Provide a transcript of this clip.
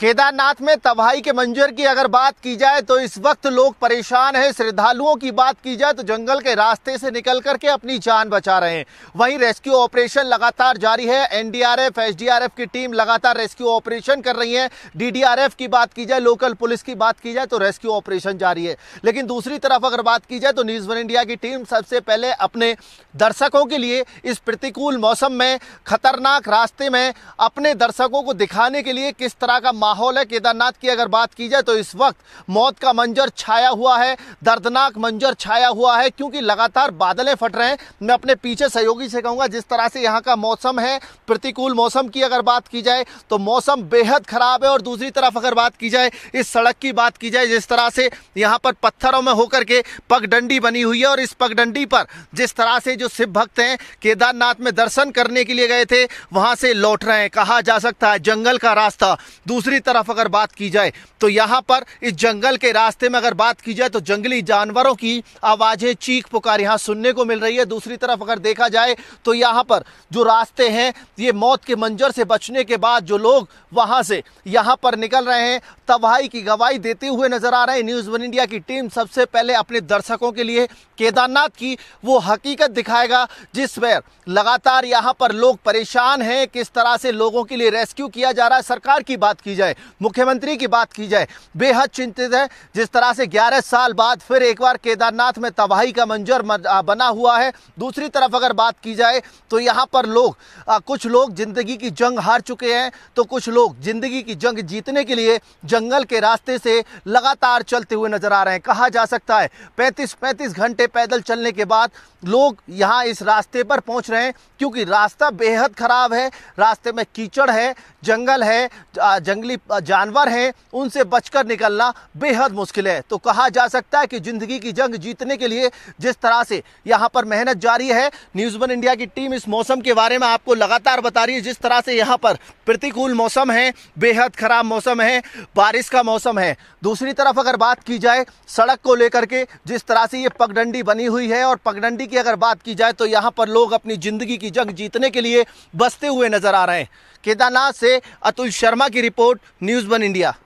केदारनाथ में तबाही के मंजर की अगर बात की जाए तो इस वक्त लोग परेशान हैं श्रद्धालुओं की बात की जाए तो जंगल के रास्ते से निकल करके अपनी जान बचा रहे हैं वहीं रेस्क्यू ऑपरेशन लगातार जारी है एनडीआरएफ एसडीआरएफ की टीम लगातार रेस्क्यू ऑपरेशन कर रही है डीडीआरएफ की बात की जाए लोकल पुलिस की बात की जाए तो रेस्क्यू ऑपरेशन जारी है लेकिन दूसरी तरफ अगर बात की जाए तो न्यूज़ वन इंडिया की टीम सबसे पहले अपने दर्शकों के लिए इस प्रतिकूल मौसम में खतरनाक रास्ते में अपने दर्शकों को दिखाने के लिए किस तरह का माहौल है केदारनाथ की अगर बात की जाए तो इस वक्त मौत का मंजर छाया हुआ है दर्दनाक मंजर छाया हुआ है क्योंकि लगातार बादलें फट रहे हैं मैं अपने पीछे सहयोगी से कहूंगा जिस तरह से यहाँ का मौसम है प्रतिकूल मौसम की अगर बात की जाए तो मौसम बेहद ख़राब है और दूसरी तरफ अगर बात की जाए इस सड़क की बात की जाए जिस तरह से यहाँ पर पत्थरों में होकर के पगडंडी बनी हुई है और इस पगडंडी पर जिस तरह से जो शिव भक्त हैं केदारनाथ में दर्शन करने के लिए गए थे वहां से लौट रहे हैं कहा जा सकता है जंगल का रास्ता दूसरी दूसरी तरफ अगर बात की जाए तो यहाँ पर इस जंगल के रास्ते में अगर बात की जाए तो जंगली जानवरों की आवाज़ें चीख पुकार यहाँ सुनने को मिल रही है दूसरी तरफ अगर देखा जाए तो यहाँ पर जो रास्ते हैं ये मौत के मंजर से बचने के बाद जो लोग वहाँ से यहाँ पर निकल रहे हैं तबाही की गवाही देते हुए नजर आ रहे हैं न्यूज़ वन इंडिया की टीम सबसे पहले अपने दर्शकों के लिए केदारनाथ की वो हकीकत दिखाएगा जिस पर लगातार यहाँ पर लोग परेशान हैं किस तरह से लोगों के लिए रेस्क्यू किया जा रहा है सरकार की बात की जाए जाए मुख्यमंत्री की बात की जाए बेहद चिंतित है जिस तरह से ग्यारह साल बाद फिर एक बार केदारनाथ में तबाही का मंजर बना हुआ है दूसरी तरफ अगर बात की जाए तो यहाँ पर लोग कुछ लोग ज़िंदगी की जंग हार चुके हैं तो कुछ लोग ज़िंदगी की जंग जीतने के लिए जंगल के रास्ते से लगातार चलते हुए नजर आ रहे हैं कहा जा सकता है पैंतीस पैंतीस घंटे पैदल चलने के बाद लोग यहाँ इस रास्ते पर पहुंच रहे हैं क्योंकि रास्ता बेहद ख़राब है रास्ते में कीचड़ है जंगल है जंगली जानवर हैं उनसे बचकर निकलना बेहद मुश्किल है तो कहा जा सकता है कि ज़िंदगी की जंग जीतने के लिए जिस तरह से यहाँ पर मेहनत जारी है न्यूज़ वन इंडिया की टीम इस मौसम के बारे में आपको लगातार बता रही है जिस तरह से यहाँ पर प्रतिकूल मौसम है बेहद ख़राब मौसम है बारिश का मौसम है दूसरी तरफ अगर बात की जाए सड़क को लेकर के जिस तरह से ये पगडंडी बनी हुई है और पगडंडी की अगर बात की जाए तो यहाँ पर लोग अपनी ज़िंदगी की जंग जीतने के लिए बसते हुए नज़र आ रहे हैं केदारनाथ से अतुल शर्मा की रिपोर्ट न्यूज़ वन इंडिया